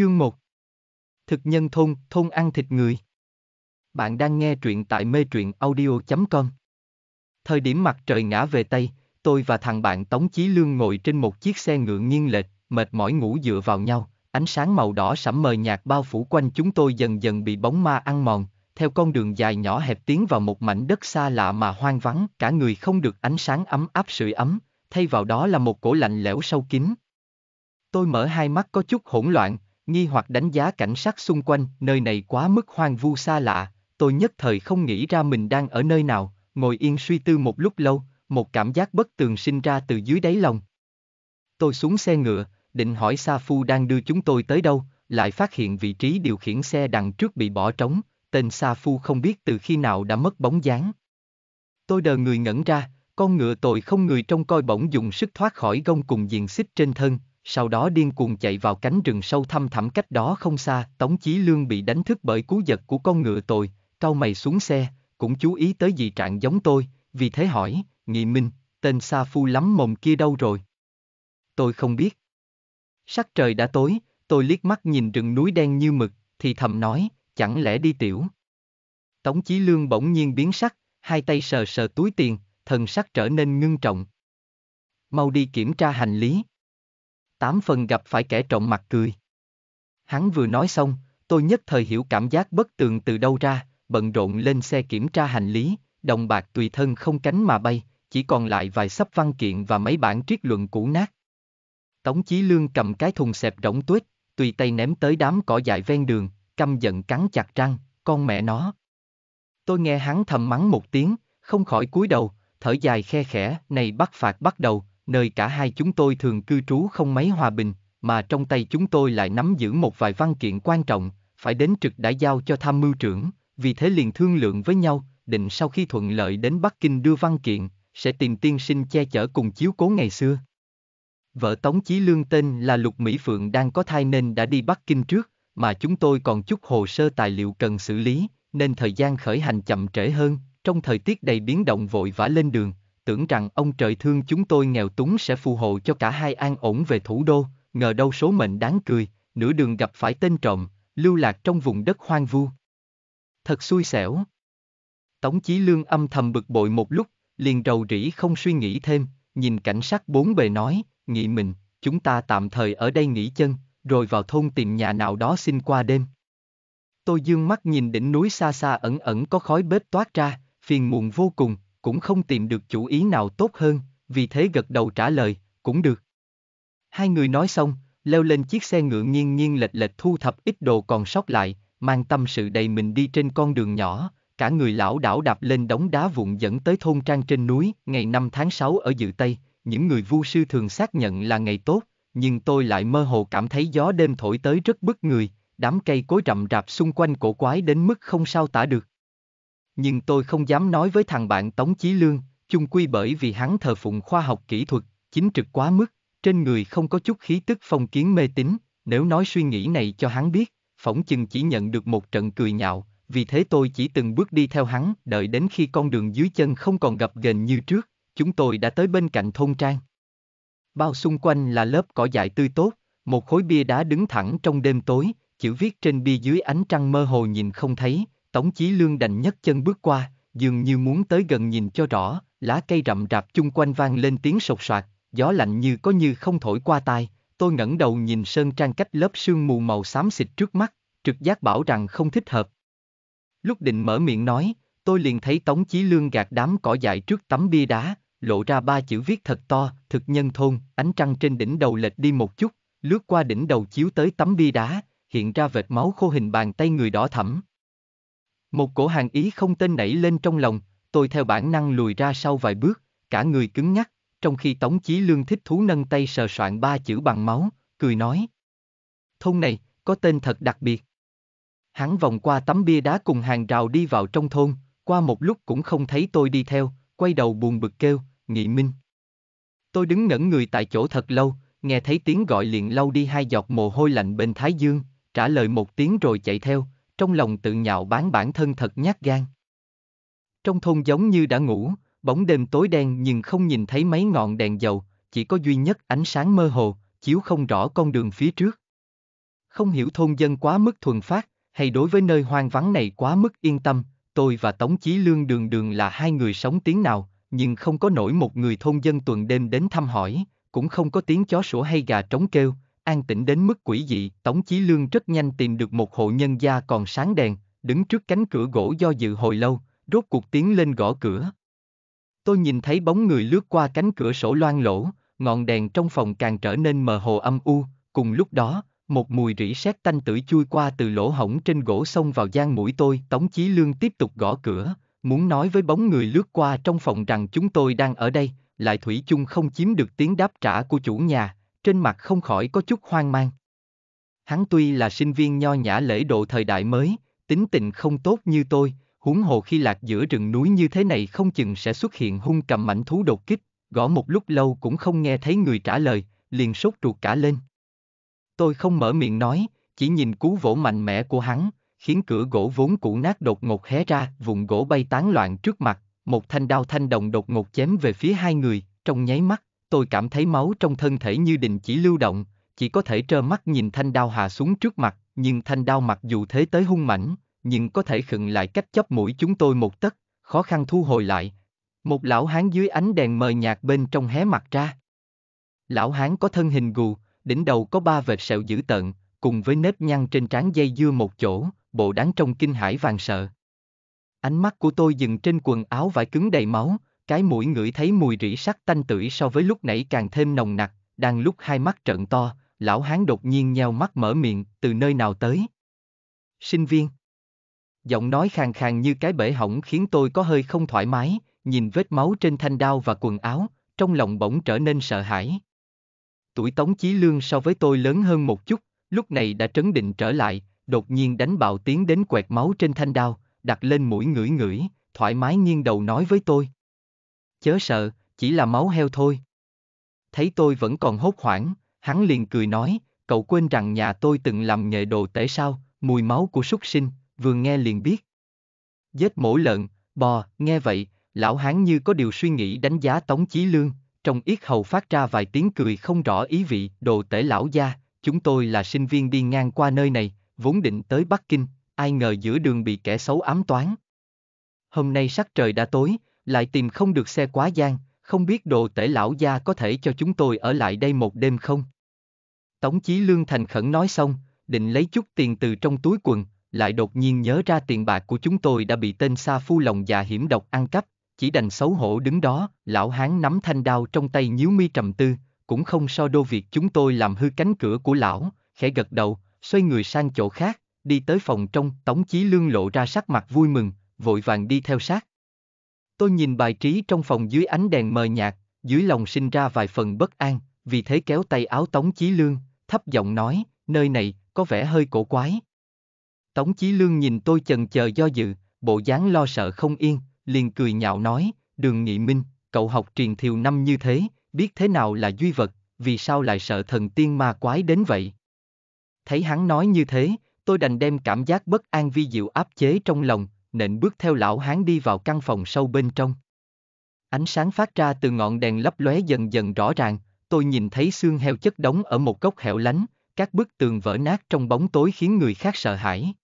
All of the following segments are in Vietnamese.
Chương 1 Thực nhân thôn, thôn ăn thịt người Bạn đang nghe truyện tại mê truyện audio.com Thời điểm mặt trời ngã về Tây, tôi và thằng bạn Tống Chí Lương ngồi trên một chiếc xe ngựa nghiêng lệch, mệt mỏi ngủ dựa vào nhau, ánh sáng màu đỏ sẫm mờ nhạt bao phủ quanh chúng tôi dần dần bị bóng ma ăn mòn, theo con đường dài nhỏ hẹp tiến vào một mảnh đất xa lạ mà hoang vắng, cả người không được ánh sáng ấm áp sưởi ấm, thay vào đó là một cổ lạnh lẽo sâu kín. Tôi mở hai mắt có chút hỗn loạn, nghi hoặc đánh giá cảnh sát xung quanh, nơi này quá mức hoang vu xa lạ, tôi nhất thời không nghĩ ra mình đang ở nơi nào, ngồi yên suy tư một lúc lâu, một cảm giác bất tường sinh ra từ dưới đáy lòng. Tôi xuống xe ngựa, định hỏi Sa Phu đang đưa chúng tôi tới đâu, lại phát hiện vị trí điều khiển xe đằng trước bị bỏ trống, tên Sa Phu không biết từ khi nào đã mất bóng dáng. Tôi đờ người ngẩn ra, con ngựa tội không người trông coi bỗng dùng sức thoát khỏi gông cùng diện xích trên thân, sau đó điên cuồng chạy vào cánh rừng sâu thăm thẳm cách đó không xa, Tống Chí Lương bị đánh thức bởi cú giật của con ngựa tồi, cau mày xuống xe, cũng chú ý tới dị trạng giống tôi, vì thế hỏi, Nghị Minh, tên Sa Phu lắm mồm kia đâu rồi? Tôi không biết. Sắc trời đã tối, tôi liếc mắt nhìn rừng núi đen như mực, thì thầm nói, chẳng lẽ đi tiểu? Tống Chí Lương bỗng nhiên biến sắc, hai tay sờ sờ túi tiền, thần sắc trở nên ngưng trọng. Mau đi kiểm tra hành lý, tám phần gặp phải kẻ trộm mặt cười. Hắn vừa nói xong, tôi nhất thời hiểu cảm giác bất tường từ đâu ra, bận rộn lên xe kiểm tra hành lý, đồng bạc tùy thân không cánh mà bay, chỉ còn lại vài sắp văn kiện và mấy bản triết luận cũ nát. Tống Chí Lương cầm cái thùng xẹp rỗng tuyết, tùy tay ném tới đám cỏ dại ven đường, căm giận cắn chặt răng, con mẹ nó. Tôi nghe hắn thầm mắng một tiếng, không khỏi cúi đầu, thở dài khe khẽ, này bắt phạt bắt đầu, nơi cả hai chúng tôi thường cư trú không mấy hòa bình, mà trong tay chúng tôi lại nắm giữ một vài văn kiện quan trọng, phải đến trực đã giao cho tham mưu trưởng, vì thế liền thương lượng với nhau, định sau khi thuận lợi đến Bắc Kinh đưa văn kiện, sẽ tìm tiên sinh che chở cùng chiếu cố ngày xưa. Vợ Tống Chí Lương tên là Lục Mỹ Phượng đang có thai nên đã đi Bắc Kinh trước, mà chúng tôi còn chút hồ sơ tài liệu cần xử lý, nên thời gian khởi hành chậm trễ hơn, trong thời tiết đầy biến động vội vã lên đường, tưởng rằng ông trời thương chúng tôi nghèo túng sẽ phù hộ cho cả hai an ổn về thủ đô, ngờ đâu số mệnh đáng cười, nửa đường gặp phải tên trộm, lưu lạc trong vùng đất hoang vu. Thật xui xẻo. Tống Chí Lương âm thầm bực bội một lúc, liền rầu rĩ không suy nghĩ thêm, nhìn cảnh sát bốn bề nói, nghĩ mình, chúng ta tạm thời ở đây nghỉ chân, rồi vào thôn tìm nhà nào đó xin qua đêm. Tôi dương mắt nhìn đỉnh núi xa xa ẩn ẩn có khói bếp toát ra, phiền muộn vô cùng, cũng không tìm được chủ ý nào tốt hơn, vì thế gật đầu trả lời, cũng được. Hai người nói xong, leo lên chiếc xe ngựa nghiêng nghiêng lệch lệch thu thập ít đồ còn sót lại, mang tâm sự đầy mình đi trên con đường nhỏ, cả người lão đảo đạp lên đống đá vụn dẫn tới thôn trang trên núi, ngày 5 tháng 6 ở dự Tây, những người vu sư thường xác nhận là ngày tốt, nhưng tôi lại mơ hồ cảm thấy gió đêm thổi tới rất bức người, đám cây cối rậm rạp xung quanh cổ quái đến mức không sao tả được nhưng tôi không dám nói với thằng bạn Tống Chí Lương, chung quy bởi vì hắn thờ phụng khoa học kỹ thuật, chính trực quá mức, trên người không có chút khí tức phong kiến mê tín, nếu nói suy nghĩ này cho hắn biết, phỏng chừng chỉ nhận được một trận cười nhạo, vì thế tôi chỉ từng bước đi theo hắn, đợi đến khi con đường dưới chân không còn gặp ghềnh như trước, chúng tôi đã tới bên cạnh thôn trang. Bao xung quanh là lớp cỏ dại tươi tốt, một khối bia đá đứng thẳng trong đêm tối, chữ viết trên bia dưới ánh trăng mơ hồ nhìn không thấy, Tống Chí Lương đành nhất chân bước qua, dường như muốn tới gần nhìn cho rõ, lá cây rậm rạp chung quanh vang lên tiếng sột soạt, gió lạnh như có như không thổi qua tai, tôi ngẩng đầu nhìn sơn trang cách lớp sương mù màu xám xịt trước mắt, trực giác bảo rằng không thích hợp. Lúc định mở miệng nói, tôi liền thấy Tống Chí Lương gạt đám cỏ dại trước tấm bia đá, lộ ra ba chữ viết thật to, thực nhân thôn, ánh trăng trên đỉnh đầu lệch đi một chút, lướt qua đỉnh đầu chiếu tới tấm bia đá, hiện ra vệt máu khô hình bàn tay người đỏ thẫm. Một cổ hàng ý không tên nảy lên trong lòng, tôi theo bản năng lùi ra sau vài bước, cả người cứng nhắc, trong khi Tống Chí Lương thích thú nâng tay sờ soạn ba chữ bằng máu, cười nói. Thôn này, có tên thật đặc biệt. Hắn vòng qua tấm bia đá cùng hàng rào đi vào trong thôn, qua một lúc cũng không thấy tôi đi theo, quay đầu buồn bực kêu, nghị minh. Tôi đứng ngẩn người tại chỗ thật lâu, nghe thấy tiếng gọi liền lau đi hai giọt mồ hôi lạnh bên thái dương, trả lời một tiếng rồi chạy theo, trong lòng tự nhạo bán bản thân thật nhát gan. Trong thôn giống như đã ngủ, bóng đêm tối đen nhưng không nhìn thấy mấy ngọn đèn dầu, chỉ có duy nhất ánh sáng mơ hồ, chiếu không rõ con đường phía trước. Không hiểu thôn dân quá mức thuần phát, hay đối với nơi hoang vắng này quá mức yên tâm, tôi và Tống Chí Lương đường đường là hai người sống tiếng nào, nhưng không có nổi một người thôn dân tuần đêm đến thăm hỏi, cũng không có tiếng chó sủa hay gà trống kêu, an tĩnh đến mức quỷ dị, Tống Chí Lương rất nhanh tìm được một hộ nhân gia còn sáng đèn, đứng trước cánh cửa gỗ do dự hồi lâu, rốt cuộc tiến lên gõ cửa. Tôi nhìn thấy bóng người lướt qua cánh cửa sổ loang lỗ, ngọn đèn trong phòng càng trở nên mờ hồ âm u, cùng lúc đó, một mùi rỉ sét tanh tử chui qua từ lỗ hổng trên gỗ xông vào gian mũi tôi, Tống Chí Lương tiếp tục gõ cửa, muốn nói với bóng người lướt qua trong phòng rằng chúng tôi đang ở đây, lại thủy chung không chiếm được tiếng đáp trả của chủ nhà, trên mặt không khỏi có chút hoang mang. Hắn tuy là sinh viên nho nhã lễ độ thời đại mới, tính tình không tốt như tôi, huống hồ khi lạc giữa rừng núi như thế này không chừng sẽ xuất hiện hung cầm mảnh thú đột kích, gõ một lúc lâu cũng không nghe thấy người trả lời, liền sốt ruột cả lên. Tôi không mở miệng nói, chỉ nhìn cú vỗ mạnh mẽ của hắn, khiến cửa gỗ vốn cũ nát đột ngột hé ra, vụn gỗ bay tán loạn trước mặt, một thanh đao thanh đồng đột ngột chém về phía hai người, trong nháy mắt, tôi cảm thấy máu trong thân thể như đình chỉ lưu động, chỉ có thể trơ mắt nhìn thanh đao hạ xuống trước mặt, nhưng thanh đao mặc dù thế tới hung mãnh, nhưng có thể khựng lại cách chấp mũi chúng tôi một tấc, khó khăn thu hồi lại. Một lão hán dưới ánh đèn mờ nhạt bên trong hé mặt ra. Lão hán có thân hình gù, đỉnh đầu có ba vệt sẹo dữ tợn, cùng với nếp nhăn trên trán dây dưa một chỗ, bộ đáng trông kinh hãi vàng sợ. Ánh mắt của tôi dừng trên quần áo vải cứng đầy máu, cái mũi ngửi thấy mùi rỉ sắt tanh tưởi so với lúc nãy càng thêm nồng nặc, đang lúc hai mắt trợn to, lão hán đột nhiên nheo mắt mở miệng, từ nơi nào tới? Sinh viên. Giọng nói khàn khàn như cái bể hỏng khiến tôi có hơi không thoải mái, nhìn vết máu trên thanh đao và quần áo, trong lòng bỗng trở nên sợ hãi. Tuổi Tống Chí Lương so với tôi lớn hơn một chút, lúc này đã trấn định trở lại, đột nhiên đánh bạo tiếng đến quẹt máu trên thanh đao, đặt lên mũi ngửi ngửi, thoải mái nghiêng đầu nói với tôi chớ sợ, chỉ là máu heo thôi. Thấy tôi vẫn còn hốt hoảng, hắn liền cười nói, cậu quên rằng nhà tôi từng làm nghề đồ tể sao, mùi máu của súc sinh, vừa nghe liền biết. Giết mổ lợn, bò, nghe vậy, lão hán như có điều suy nghĩ đánh giá Tống Chí Lương, trong yết hầu phát ra vài tiếng cười không rõ ý vị, đồ tể lão gia, chúng tôi là sinh viên đi ngang qua nơi này, vốn định tới Bắc Kinh, ai ngờ giữa đường bị kẻ xấu ám toán. Hôm nay sắc trời đã tối, lại tìm không được xe quá gian, không biết đồ tể lão gia có thể cho chúng tôi ở lại đây một đêm không? Tống Chí Lương thành khẩn nói xong, định lấy chút tiền từ trong túi quần, lại đột nhiên nhớ ra tiền bạc của chúng tôi đã bị tên Sa Phu lòng già hiểm độc ăn cắp, chỉ đành xấu hổ đứng đó, lão hán nắm thanh đao trong tay nhíu mi trầm tư, cũng không so đô việc chúng tôi làm hư cánh cửa của lão, khẽ gật đầu, xoay người sang chỗ khác, đi tới phòng trong, Tống Chí Lương lộ ra sắc mặt vui mừng, vội vàng đi theo sát, Tôi nhìn bài trí trong phòng dưới ánh đèn mờ nhạt, dưới lòng sinh ra vài phần bất an, vì thế kéo tay áo Tống Chí Lương, thấp giọng nói, nơi này, có vẻ hơi cổ quái. Tống Chí Lương nhìn tôi chần chờ do dự, bộ dáng lo sợ không yên, liền cười nhạo nói, đường nghị minh, cậu học truyền thiều năm như thế, biết thế nào là duy vật, vì sao lại sợ thần tiên ma quái đến vậy? Thấy hắn nói như thế, tôi đành đem cảm giác bất an vi diệu áp chế trong lòng, nện bước theo lão hán đi vào căn phòng sâu bên trong. Ánh sáng phát ra từ ngọn đèn lấp lóe dần dần rõ ràng, tôi nhìn thấy xương heo chất đống ở một góc hẻo lánh, các bức tường vỡ nát trong bóng tối khiến người khác sợ hãi.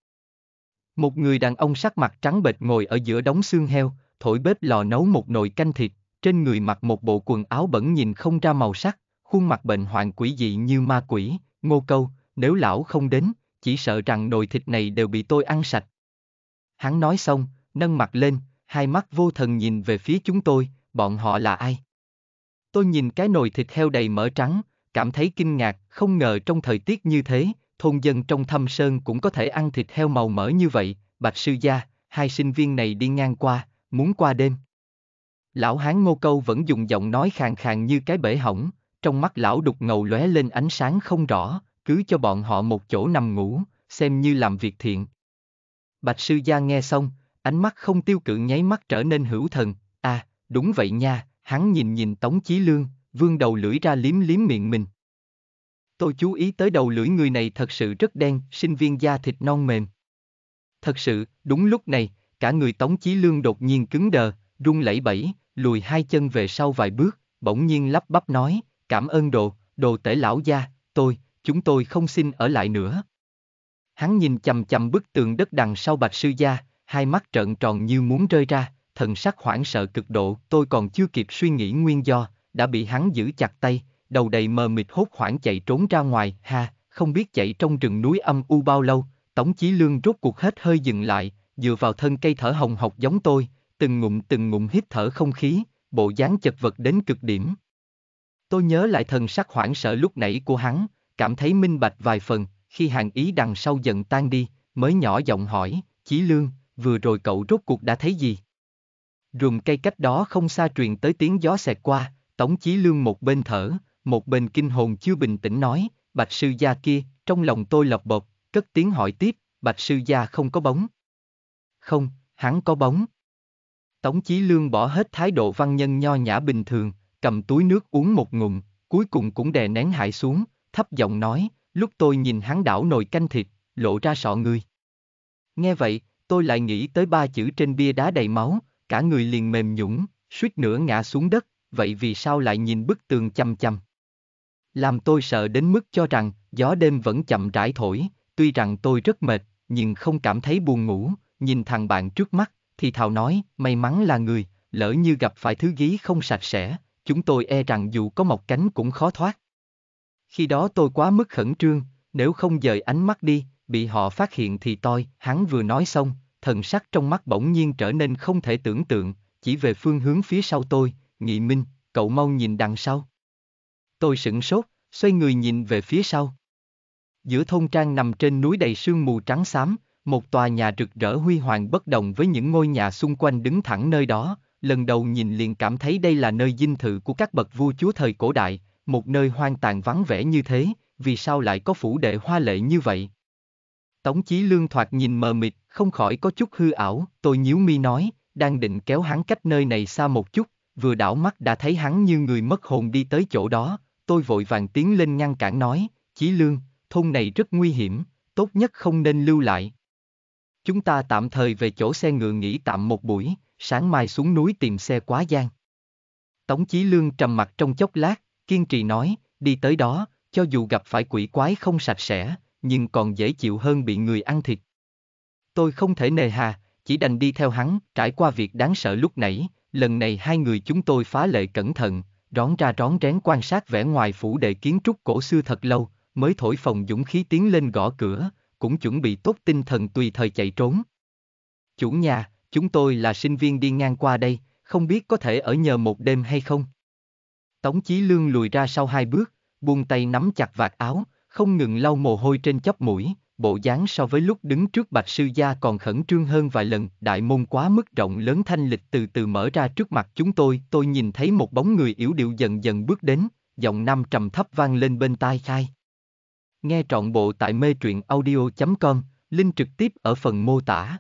Một người đàn ông sắc mặt trắng bệch ngồi ở giữa đống xương heo, thổi bếp lò nấu một nồi canh thịt, trên người mặc một bộ quần áo bẩn nhìn không ra màu sắc, khuôn mặt bệnh hoạn quỷ dị như ma quỷ, ngô câu, nếu lão không đến, chỉ sợ rằng nồi thịt này đều bị tôi ăn sạch, Hắn nói xong, nâng mặt lên, hai mắt vô thần nhìn về phía chúng tôi, bọn họ là ai? Tôi nhìn cái nồi thịt heo đầy mỡ trắng, cảm thấy kinh ngạc, không ngờ trong thời tiết như thế, thôn dân trong thâm sơn cũng có thể ăn thịt heo màu mỡ như vậy, bạch sư gia, hai sinh viên này đi ngang qua, muốn qua đêm. Lão hán ngô câu vẫn dùng giọng nói khàn khàn như cái bể hỏng, trong mắt lão đục ngầu lóe lên ánh sáng không rõ, cứ cho bọn họ một chỗ nằm ngủ, xem như làm việc thiện. Bạch sư gia nghe xong, ánh mắt không tiêu cự nháy mắt trở nên hữu thần, à, đúng vậy nha, hắn nhìn nhìn Tống Chí Lương, vương đầu lưỡi ra liếm liếm miệng mình. Tôi chú ý tới đầu lưỡi người này thật sự rất đen, sinh viên da thịt non mềm. Thật sự, đúng lúc này, cả người Tống Chí Lương đột nhiên cứng đờ, run lẩy bẩy, lùi hai chân về sau vài bước, bỗng nhiên lắp bắp nói, cảm ơn đồ, đồ tể lão gia, tôi, chúng tôi không xin ở lại nữa. Hắn nhìn chầm chầm bức tường đất đằng sau bạch sư gia, hai mắt trợn tròn như muốn rơi ra, thần sắc hoảng sợ cực độ, tôi còn chưa kịp suy nghĩ nguyên do, đã bị hắn giữ chặt tay, đầu đầy mờ mịt hốt hoảng chạy trốn ra ngoài, ha, không biết chạy trong rừng núi âm u bao lâu, Tống Chí Lương rốt cuộc hết hơi dừng lại, dựa vào thân cây thở hồng hộc giống tôi, từng ngụm từng ngụm hít thở không khí, bộ dáng chật vật đến cực điểm. Tôi nhớ lại thần sắc hoảng sợ lúc nãy của hắn, cảm thấy minh bạch vài phần, khi hàng ý đằng sau dần tan đi, mới nhỏ giọng hỏi, Chí Lương, vừa rồi cậu rốt cuộc đã thấy gì? Rùm cây cách đó không xa truyền tới tiếng gió xẹt qua, Tống Chí Lương một bên thở, một bên kinh hồn chưa bình tĩnh nói, bạch sư gia kia, trong lòng tôi lọc bột, cất tiếng hỏi tiếp, bạch sư gia không có bóng. Không, hắn có bóng. Tống Chí Lương bỏ hết thái độ văn nhân nho nhã bình thường, cầm túi nước uống một ngụm, cuối cùng cũng đè nén hại xuống, thấp giọng nói, Lúc tôi nhìn hắn đảo nồi canh thịt, lộ ra sọ người. Nghe vậy, tôi lại nghĩ tới ba chữ trên bia đá đầy máu, cả người liền mềm nhũng, suýt nữa ngã xuống đất, vậy vì sao lại nhìn bức tường chăm chăm? Làm tôi sợ đến mức cho rằng, gió đêm vẫn chậm rãi thổi, tuy rằng tôi rất mệt, nhưng không cảm thấy buồn ngủ, nhìn thằng bạn trước mắt, thì thào nói, may mắn là người, lỡ như gặp phải thứ gí không sạch sẽ, chúng tôi e rằng dù có mọc cánh cũng khó thoát. Khi đó tôi quá mức khẩn trương, nếu không dời ánh mắt đi, bị họ phát hiện thì tôi, hắn vừa nói xong, thần sắc trong mắt bỗng nhiên trở nên không thể tưởng tượng, chỉ về phương hướng phía sau tôi, nghị minh, cậu mau nhìn đằng sau. Tôi sửng sốt, xoay người nhìn về phía sau. Giữa thôn trang nằm trên núi đầy sương mù trắng xám, một tòa nhà rực rỡ huy hoàng bất đồng với những ngôi nhà xung quanh đứng thẳng nơi đó, lần đầu nhìn liền cảm thấy đây là nơi dinh thự của các bậc vua chúa thời cổ đại, một nơi hoang tàn vắng vẻ như thế, vì sao lại có phủ đệ hoa lệ như vậy? Tống Chí Lương thoạt nhìn mờ mịt, không khỏi có chút hư ảo, tôi nhíu mi nói, đang định kéo hắn cách nơi này xa một chút, vừa đảo mắt đã thấy hắn như người mất hồn đi tới chỗ đó, tôi vội vàng tiến lên ngăn cản nói, Chí Lương, thôn này rất nguy hiểm, tốt nhất không nên lưu lại. Chúng ta tạm thời về chỗ xe ngựa nghỉ tạm một buổi, sáng mai xuống núi tìm xe quá gian. Tống Chí Lương trầm mặt trong chốc lát, kiên trì nói, đi tới đó, cho dù gặp phải quỷ quái không sạch sẽ, nhưng còn dễ chịu hơn bị người ăn thịt. Tôi không thể nề hà, chỉ đành đi theo hắn, trải qua việc đáng sợ lúc nãy, lần này hai người chúng tôi phá lệ cẩn thận, rón ra rón rén quan sát vẻ ngoài phủ đệ kiến trúc cổ xưa thật lâu, mới thổi phòng dũng khí tiến lên gõ cửa, cũng chuẩn bị tốt tinh thần tùy thời chạy trốn. Chủ nhà, chúng tôi là sinh viên đi ngang qua đây, không biết có thể ở nhờ một đêm hay không? Tống Chí Lương lùi ra sau hai bước, buông tay nắm chặt vạt áo, không ngừng lau mồ hôi trên chóp mũi, bộ dáng so với lúc đứng trước bạch sư gia còn khẩn trương hơn vài lần, đại môn quá mức rộng lớn thanh lịch từ từ mở ra trước mặt chúng tôi, tôi nhìn thấy một bóng người yếu điệu dần dần bước đến, giọng nam trầm thấp vang lên bên tai khai. Nghe trọn bộ tại mê truyện audio.com, link trực tiếp ở phần mô tả.